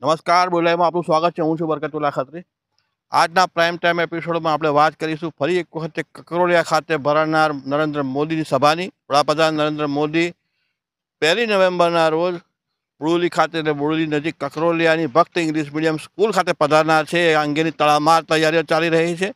નમસ્કાર બોલાઈમાં આપનું સ્વાગત છે હું છું બરકતુલ્લા ખત્રી આજના પ્રાઇમ ટાઈમ એપિસોડમાં આપણે વાત કરીશું ફરી એક વખત કકરોલિયા ખાતે ભરાનાર નરેન્દ્ર મોદીની સભાની વડાપ્રધાન નરેન્દ્ર મોદી પહેલી નવેમ્બરના રોજ બુડુલી ખાતે અને બુડુલી નજીક કકરોલિયાની ભક્ત ઇંગ્લિશ મીડિયમ સ્કૂલ ખાતે પધારનાર છે એ અંગેની તળામાર તૈયારીઓ ચાલી રહી છે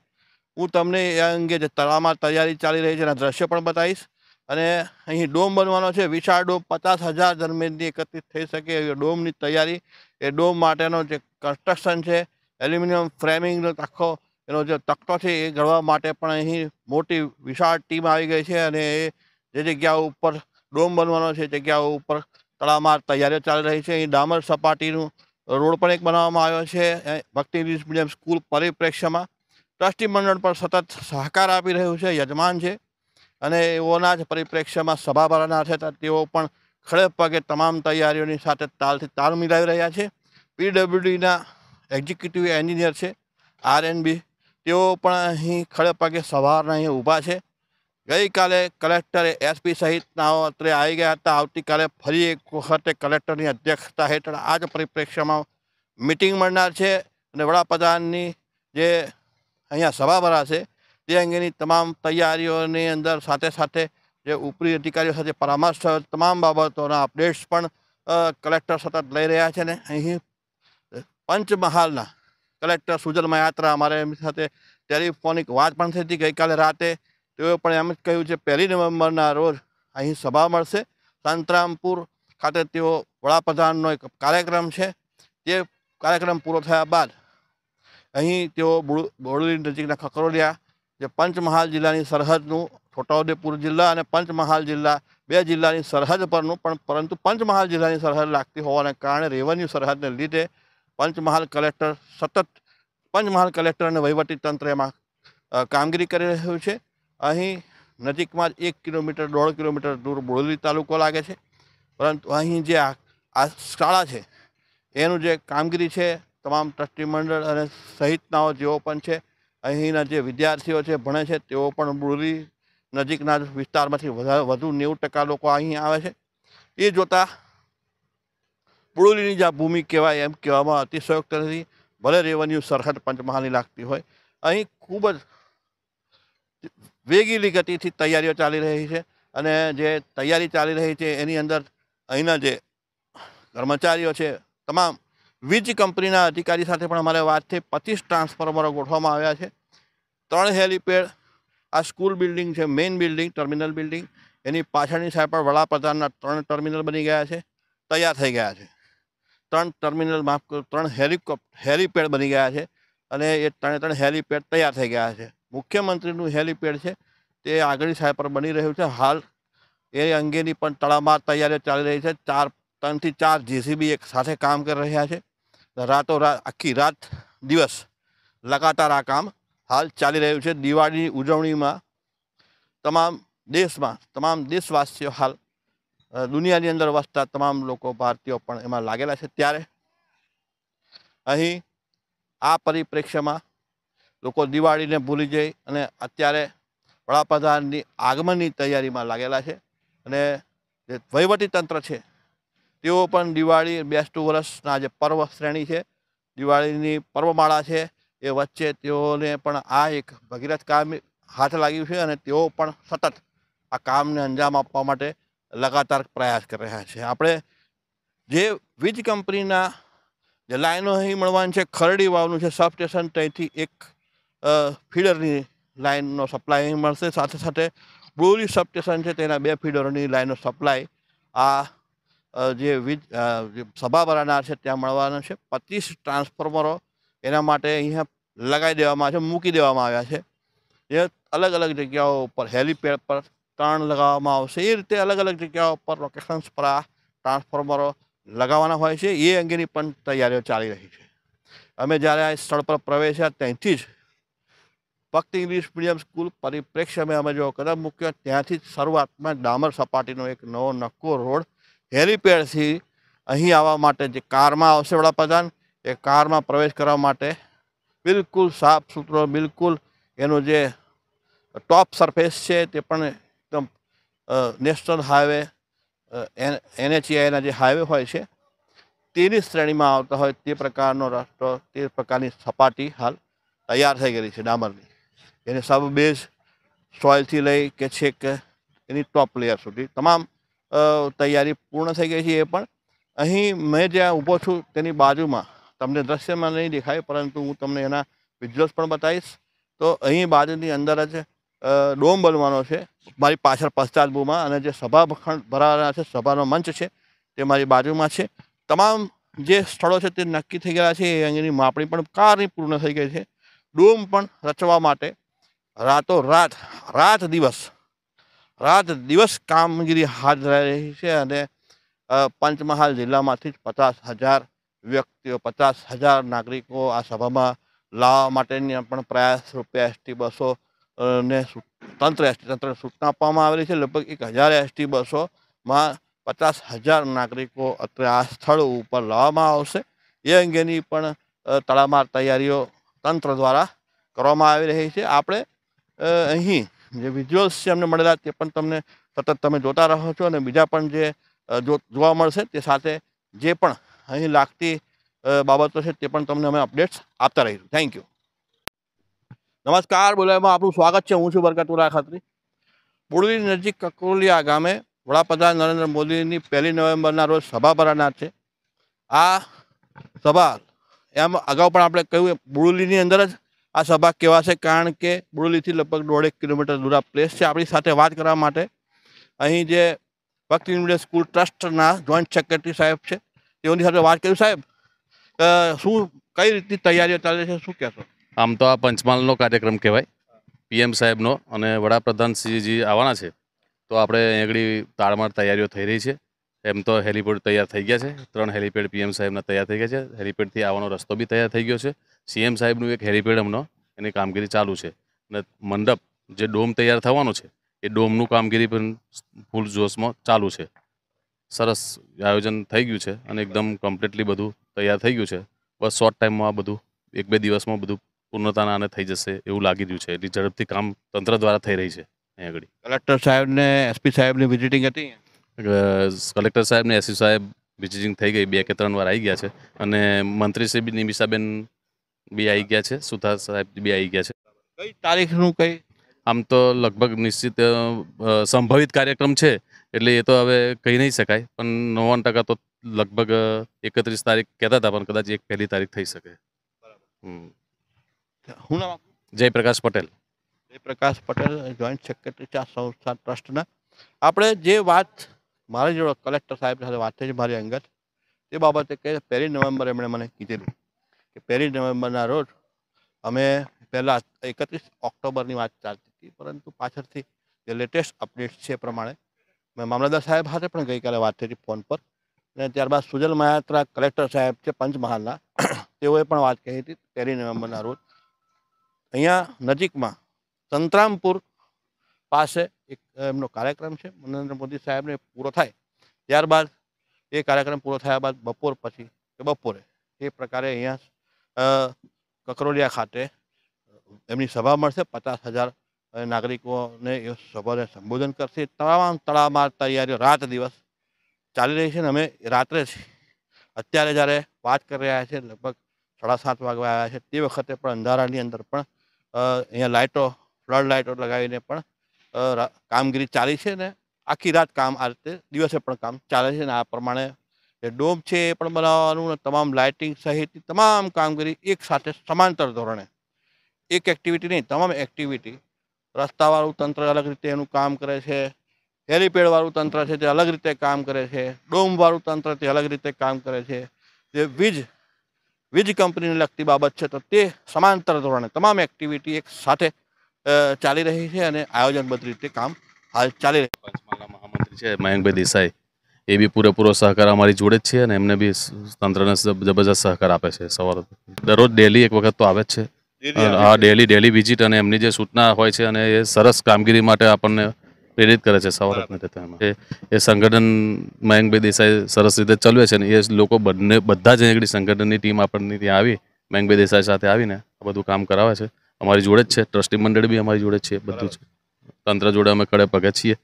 હું તમને એ અંગે જે તળામાર તૈયારી ચાલી રહી છે એના દ્રશ્ય પણ બતાવીશ અને અહીં ડોમ બનવાનો છે વિશાળ ડોમ પચાસ હજાર દરમિયાનની એકત્રિત થઈ શકે એવી ડોમની તૈયારી એ ડોમ માટેનો જે કન્સ્ટ્રક્શન છે એલ્યુમિનિયમ ફ્રેમિંગનો આખો એનો જે તકતો છે એ ઘડવા માટે પણ અહીં મોટી વિશાળ ટીમ આવી ગઈ છે અને એ જે જગ્યા ઉપર ડોમ બનવાનો છે જગ્યાઓ ઉપર તળાવમાં તૈયારીઓ ચાલી રહી છે અહીં ડામર સપાટીનું રોડ પણ એક બનાવવામાં આવ્યો છે ભક્તિ ઇંગ્લિશ મીડિયમ સ્કૂલ પરિપ્રેક્ષ્યમાં ટ્રસ્ટી મંડળ પણ સતત સહકાર આપી રહ્યું છે યજમાન છે અને એઓના જ પરિપ્રેક્ષ્યમાં સભા ભરાનાર છે તેઓ પણ ખડે પગે તમામ તૈયારીઓની સાથે તાલથી તાલ મિલાવી રહ્યા છે પીડબ્લ્યુડીના એક્ઝિક્યુટિવ એન્જિનિયર છે આરએનબી તેઓ પણ અહીં ખડે પગે સવારના અહીં ઊભા છે ગઈકાલે કલેક્ટર એસપી સહિતના અત્રે આવી ગયા હતા આવતીકાલે ફરી એક વખતે કલેક્ટરની અધ્યક્ષતા હેઠળ આ જ પરિપ્રેક્ષ્યમાં મિટિંગ મળનાર છે અને વડાપ્રધાનની જે અહીંયા સભા ભરાશે તે અંગેની તમામ તૈયારીઓની અંદર સાથે સાથે જે ઉપરી અધિકારીઓ સાથે परामर्श છે તમામ બાબતોના અપડેટ્સ પણ કલેક્ટર સતત લઈ રહ્યા છે ને અહીં પંચમહાલના કલેક્ટર સુજલ માયાત્રા અમારે એમ સાથે ટેલિફોનિક વાત પણ થઈ ગઈ કાલે રાતે તેઓ પણ એમ જ કહ્યું છે 10 ડિસેમ્બરના રોજ અહીં સભા મળશે સાંતરામપુર ખાતે તેઓ વડાપ્રધાનનો એક કાર્યક્રમ છે જે કાર્યક્રમ પૂરો થયા બાદ અહીં તેઓ બોર્ડર લાઇન નજીકના ખકરો રહ્યા જે પંચમહાલ જિલ્લાની સરહદનું છોટાઉદેપુર જિલ્લા અને પંચમહાલ જિલ્લા બે જિલ્લાની સરહદ પરનું પણ પરંતુ પંચમહાલ જિલ્લાની સરહદ લાગતી હોવાને કારણે રેવન્યુ સરહદને લીધે પંચમહાલ કલેક્ટર સતત પંચમહાલ કલેક્ટર અને વહીવટીતંત્ર એમાં કામગીરી કરી રહ્યું છે અહીં નજીકમાં જ એક કિલોમીટર દોઢ કિલોમીટર દૂર બોરલી તાલુકો લાગે છે પરંતુ અહીં જે આ શાળા છે એનું જે કામગીરી છે તમામ ટ્રસ્ટી મંડળ અને સહિતનાઓ જેઓ પણ છે અહીંના જે વિદ્યાર્થીઓ છે ભણે છે તેઓ પણ બોરલી નજીકના વિસ્તારમાંથી વધુ નેવું ટકા લોકો અહીં આવે છે એ જોતાં પુડુલીની જે ભૂમિ કહેવાય એમ કહેવામાં અતિશયોક્ત નથી ભલે રેવન્યુ સરહદ પંચમહાલની લાગતી હોય અહીં ખૂબ જ વેગીલી ગતિથી તૈયારીઓ ચાલી રહી છે અને જે તૈયારી ચાલી રહી છે એની અંદર અહીંના જે કર્મચારીઓ છે તમામ વીજ કંપનીના અધિકારી સાથે પણ અમારે વાત થઈ પચીસ ટ્રાન્સફોર્મરો ગોઠવવામાં આવ્યા છે ત્રણ હેલીપેડ આ સ્કૂલ બિલ્ડિંગ છે મેઇન બિલ્ડિંગ ટર્મિનલ બિલ્ડિંગ એની પાછળની સાઈડ પર વડાપ્રધાનના ત્રણ ટર્મિનલ બની ગયા છે તૈયાર થઈ ગયા છે ત્રણ ટર્મિનલ માફ કરો ત્રણ હેલિકોપ હેલિપેડ બની ગયા છે અને એ ત્રણે ત્રણ હેલિપેડ તૈયાર થઈ ગયા છે મુખ્યમંત્રીનું હેલિપેડ છે તે આગળની સાઈડ પર બની રહ્યું છે હાલ એ અંગેની પણ તળાવમાં તૈયારીઓ ચાલી રહી છે ચાર ત્રણથી ચાર જેસીબી એક સાથે કામ કરી રહ્યા છે રાતો રાત આખી રાત દિવસ લગાતાર આ કામ હાલ ચાલી રહ્યું છે દિવાળીની ઉજવણીમાં તમામ દેશમાં તમામ દેશવાસીઓ હાલ દુનિયાની અંદર વસતા તમામ લોકો ભારતીયો પણ એમાં લાગેલા છે ત્યારે અહીં આ પરિપ્રેક્ષ્યમાં લોકો દિવાળીને ભૂલી જઈ અને અત્યારે વડાપ્રધાનની આગમનની તૈયારીમાં લાગેલા છે અને જે વહીવટીતંત્ર છે તેઓ પણ દિવાળી બેસ્ટ વર્ષના જે પર્વ શ્રેણી છે દિવાળીની પર્વમાળા છે એ વચ્ચે તેઓને પણ આ એક ભગીરથ કામ હાથ લાગ્યું છે અને તેઓ પણ સતત આ કામને અંજામ આપવા માટે લગાતાર પ્રયાસ કરી રહ્યા છે આપણે જે વીજ કંપનીના જે લાઈનો અહીં મળવાની છે ખરડી વાવનું છે સબસ્ટેશન ત્યાંથી એક ફીડરની લાઇનનો સપ્લાય અહીં મળશે સાથે સાથે બ્લોરી સબસ્ટેશન છે તેના બે ફીડરોની લાઇનનો સપ્લાય આ જે વીજ સભા સભાબરાના છે ત્યાં મળવાના છે પચીસ ટ્રાન્સફોર્મરો એના માટે અહીંયા લગાવી દેવામાં આવ્યા છે મૂકી દેવામાં આવ્યા છે જે અલગ અલગ જગ્યાઓ ઉપર હેલીપેડ પર ત્રણ લગાવવામાં આવશે એ રીતે અલગ અલગ જગ્યાઓ પર લોકેશન્સ પર આ ટ્રાન્સફોર્મરો લગાવવાના હોય છે એ અંગેની પણ તૈયારીઓ ચાલી રહી છે અમે જ્યારે આ સ્થળ પર પ્રવેશ્યા ત્યાંથી જ ફક્ત ઇંગ્લિશ મીડિયમ સ્કૂલ પરિપ્રેક્ષ્યમાં અમે જો કદમ મૂક્યો ત્યાંથી શરૂઆતમાં ડામર સપાટીનો એક નવો નક્કો રોડ હેલીપેડથી અહીં આવવા માટે જે કારમાં આવશે વડાપ્રધાન એ કારમાં પ્રવેશ કરવા માટે બિલકુલ સાફ સુથરો બિલકુલ એનું જે ટોપ સરફેસ છે તે પણ એકદમ નેશનલ હાઈવે એનએચઆઈના જે હાઈવે હોય છે તેની શ્રેણીમાં આવતા હોય તે પ્રકારનો રસ્તો તે પ્રકારની સપાટી હાલ તૈયાર થઈ ગયેલી છે ડામરની એને સબ બેઝ સોઇલથી લઈ કે છેક એની ટોપ લેયર સુધી તમામ તૈયારી પૂર્ણ થઈ ગઈ છે એ પણ અહીં મેં જ્યાં ઊભો છું તેની બાજુમાં તમને દ્રશ્યમાં નહીં દેખાય પરંતુ હું તમને એના વિઝ્યુઅલ્સ પણ બતાવીશ તો અહીં બાજુની અંદર જ ડોમ બનવાનો છે મારી પાછળ પશ્ચાતભૂમાં અને જે સભા ભરાવાના છે સભાનો મંચ છે તે મારી બાજુમાં છે તમામ જે સ્થળો છે તે નક્કી થઈ ગયા છે એ અંગેની માપણી પણ કારની પૂર્ણ થઈ ગઈ છે ડોમ પણ રચવા માટે રાતો રાત રાત દિવસ રાત દિવસ કામગીરી હાથ ધરાઈ રહી છે અને પંચમહાલ જિલ્લામાંથી જ પચાસ હજાર વ્યક્તિઓ પચાસ હજાર નાગરિકો આ સભામાં લાવવા માટેની પણ પ્રયાસ રૂપે એસટી બસો ને તંત્ર એસટી તંત્રને સૂચના આપવામાં આવેલી છે લગભગ એક હજાર એસટી બસોમાં પચાસ હજાર નાગરિકો અત્યારે આ સ્થળ ઉપર લાવવામાં આવશે એ અંગેની પણ તડામાર તૈયારીઓ તંત્ર દ્વારા કરવામાં આવી રહી છે આપણે અહીં જે વિઝ્યુઅલ્સ છે અમને મળેલા તે પણ તમને સતત તમે જોતા રહો છો અને બીજા પણ જે જોવા મળશે તે સાથે જે પણ અહીં લાગતી બાબતો છે તે પણ તમને અમે અપડેટ્સ આપતા રહીશું થેન્ક યુ નમસ્કાર બોલાવમાં આપનું સ્વાગત છે હું છું બરકતુરા ખાત્રી બોડલી નજીક કકોલિયા ગામે વડાપ્રધાન નરેન્દ્ર મોદીની પહેલી નવેમ્બરના રોજ સભા ભરાનાર છે આ સભા એમ અગાઉ પણ આપણે કહ્યું બુડુલીની અંદર જ આ સભા કહેવાશે કારણ કે બુડુલીથી લગભગ દોઢેક કિલોમીટર દૂર આ પ્લેસ છે આપણી સાથે વાત કરવા માટે અહીં જે ભક્તિ યુનિવર્સિટી સ્કૂલ ટ્રસ્ટના જોઈન્ટ સેક્રેટરી સાહેબ છે તેઓની સાથે વાત કરી સાહેબ શું કઈ રીતની તૈયારીઓ ચાલે છે શું કહેશો આમ તો આ પંચમહાલનો કાર્યક્રમ કહેવાય પીએમ સાહેબનો અને વડાપ્રધાનશ્રીજી આવવાના છે તો આપણે આગળ તાળમાળ તૈયારીઓ થઈ રહી છે એમ તો હેલિપેડ તૈયાર થઈ ગયા છે ત્રણ હેલિપેડ પીએમ સાહેબના તૈયાર થઈ ગયા છે હેલિપેડથી આવવાનો રસ્તો બી તૈયાર થઈ ગયો છે સીએમ સાહેબનું એક હેલિપેડ એમનો એની કામગીરી ચાલુ છે અને મંડપ જે ડોમ તૈયાર થવાનો છે એ ડોમનું કામગીરી પણ ફૂલ જોશમાં ચાલુ છે સરસ આયોજન થઈ ગયું છે અને એકદમ કમ્પ્લીટલી બધું તૈયાર થઈ ગયું છે બસ શોર્ટ ટાઈમમાં આ બધું એક બે દિવસમાં બધું પૂર્ણતાના આને થઈ જશે એવું લાગી રહ્યું છે એટલી ઝડપથી કામ તંત્ર દ્વારા થઈ રહી છે અહીંયા આગળ કલેક્ટર સાહેબને એસપી સાહેબની વિઝિટિંગ હતી કલેક્ટર સાહેબને એસપી સાહેબ વિઝિટિંગ થઈ ગઈ બે કે ત્રણ વાર આવી ગયા છે અને મંત્રી શ્રી નિમિષાબેન બી આવી ગયા છે સુથાર સાહેબ બી આવી ગયા છે કઈ તારીખનું કઈ આમ તો લગભગ નિશ્ચિત સંભવિત કાર્યક્રમ છે એટલે એ તો હવે કહી નહીં શકાય પણ નવ્વાણું ટકા તો લગભગ એકત્રીસ તારીખ કહેતા હતા પણ કદાચ એક પહેલી તારીખ થઈ શકે હું નામ જયપ્રકાશ પટેલ જયપ્રકાશ પટેલ જોઈન્ટ સેક્રેટરી આ સંસ્થા ટ્રસ્ટના આપણે જે વાત મારી જોડે કલેક્ટર સાહેબ સાથે વાત થઈ છે મારી અંગત તે બાબતે કે પહેલી નવેમ્બર એમણે મને કીધેલું કે પહેલી નવેમ્બરના રોજ અમે પહેલાં એકત્રીસ ઓક્ટોબરની વાત ચાલતી હતી પરંતુ પાછળથી જે લેટેસ્ટ અપડેટ છે એ પ્રમાણે મેં મામલતદાર સાહેબ સાથે પણ ગઈકાલે વાત થઈ ફોન પર અને ત્યારબાદ સુજલ મહાત્રા કલેક્ટર સાહેબ છે પંચમહાલના તેઓએ પણ વાત કહી હતી પહેલી નવેમ્બરના રોજ અહીંયા નજીકમાં સંતરામપુર પાસે એક એમનો કાર્યક્રમ છે નરેન્દ્ર મોદી સાહેબને પૂરો થાય ત્યારબાદ એ કાર્યક્રમ પૂરો થયા બાદ બપોર પછી કે બપોરે એ પ્રકારે અહીંયા કકરોલિયા ખાતે એમની સભા મળશે પચાસ હજાર નાગરિકોને એ સભાને સંબોધન કરશે તમામ તળાવમાં તૈયારીઓ રાત દિવસ ચાલી રહી છે ને અમે રાત્રે જ અત્યારે જ્યારે વાત કરી રહ્યા છે લગભગ સાડા સાત વાગવા આવ્યા છે તે વખતે પણ અંધારાની અંદર પણ અહીંયા લાઇટો ફ્લડ લાઇટો લગાવીને પણ કામગીરી ચાલી છે ને આખી રાત કામ આ રીતે દિવસે પણ કામ ચાલે છે ને આ પ્રમાણે જે ડોમ છે એ પણ બનાવવાનું તમામ લાઇટિંગ સહિતની તમામ કામગીરી એક સાથે સમાંતર ધોરણે એક એક્ટિવિટી નહીં તમામ એક્ટિવિટી રસ્તાવાળું તંત્ર અલગ રીતે એનું કામ કરે છે હેલિપેડવાળું તંત્ર છે તે અલગ રીતે કામ કરે છે ડોમવાળું તંત્ર તે અલગ રીતે કામ કરે છે જે વીજ વીજ કંપનીને લગતી બાબત છે તો તે સમાંતર ધોરણે તમામ એક્ટિવિટી એક સાથે ચાલી રહી છે અને આયોજનબદ્ધ રીતે કામ હાલ ચાલી રહ્યું પંચમહાલના મહામંત્રી છે મયંકભાઈ દેસાઈ એ બી પૂરેપૂરો સહકાર અમારી જોડે જ છે અને એમને બી તંત્રને જબરજસ્ત સહકાર આપે છે સવાર દરરોજ ડેલી એક વખત તો આવે જ છે હા ડેલી ડેલી વિઝિટ અને એમની જે સૂચના હોય છે અને એ સરસ કામગીરી માટે આપણને પ્રેરિત કરે છે સવારતને એ એ સંગઠન મયંકભાઈ દેસાઈ સરસ રીતે ચલવે છે અને એ લોકો બંને બધા જ એકડી સંગઠનની ટીમ આપણને ત્યાં આવી મયંકભાઈ દેસાઈ સાથે આવીને આ બધું કામ કરાવે છે અમારી જોડે જ છે ટ્રસ્ટી મંડળ બી અમારી જોડે છે બધું જ તંત્ર જોડે અમે કડે પગે છીએ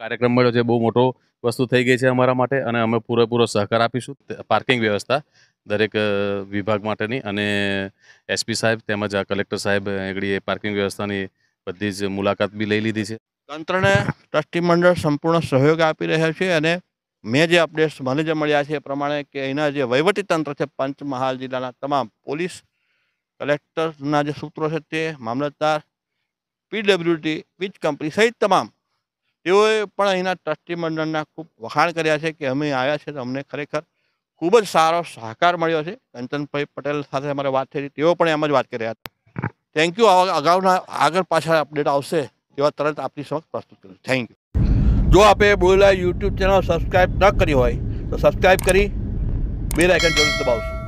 કાર્યક્રમ મળ્યો છે બહુ મોટો વસ્તુ થઈ ગઈ છે અમારા માટે અને અમે પૂરેપૂરો સહકાર આપીશું પાર્કિંગ વ્યવસ્થા દરેક વિભાગ માટેની અને એસપી સાહેબ તેમજ આ કલેક્ટર સાહેબ એગડીએ પાર્કિંગ વ્યવસ્થાની બધી જ મુલાકાત બી લઈ લીધી છે તંત્રને ટ્રસ્ટી મંડળ સંપૂર્ણ સહયોગ આપી રહ્યા છે અને મેં જે અપડેટ્સ મને જે મળ્યા છે એ પ્રમાણે કે અહીંના જે વહીવટી તંત્ર છે પંચમહાલ જિલ્લાના તમામ પોલીસ કલેક્ટરના જે સૂત્રો છે તે મામલતદાર પીડબ્લ્યુડી વીજ કંપની સહિત તમામ તેઓએ પણ અહીંના ટ્રસ્ટી મંડળના ખૂબ વખાણ કર્યા છે કે અમે આવ્યા છે તો અમને ખરેખર ખૂબ જ સારો સહકાર મળ્યો છે કંચનભાઈ પટેલ સાથે અમારે વાત થઈ તેઓ પણ એમ જ વાત કરી હતી થેન્ક યુ અગાઉના આગળ પાછળ અપડેટ આવશે તેવા તરત આપની સમક્ષ પ્રસ્તુત કર્યું થેન્ક યુ જો આપે બોલેલા યુટ્યુબ ચેનલ સબસ્ક્રાઈબ ન કરી હોય તો સબસ્ક્રાઈબ કરી બે આઇકન જરૂર દબાવશું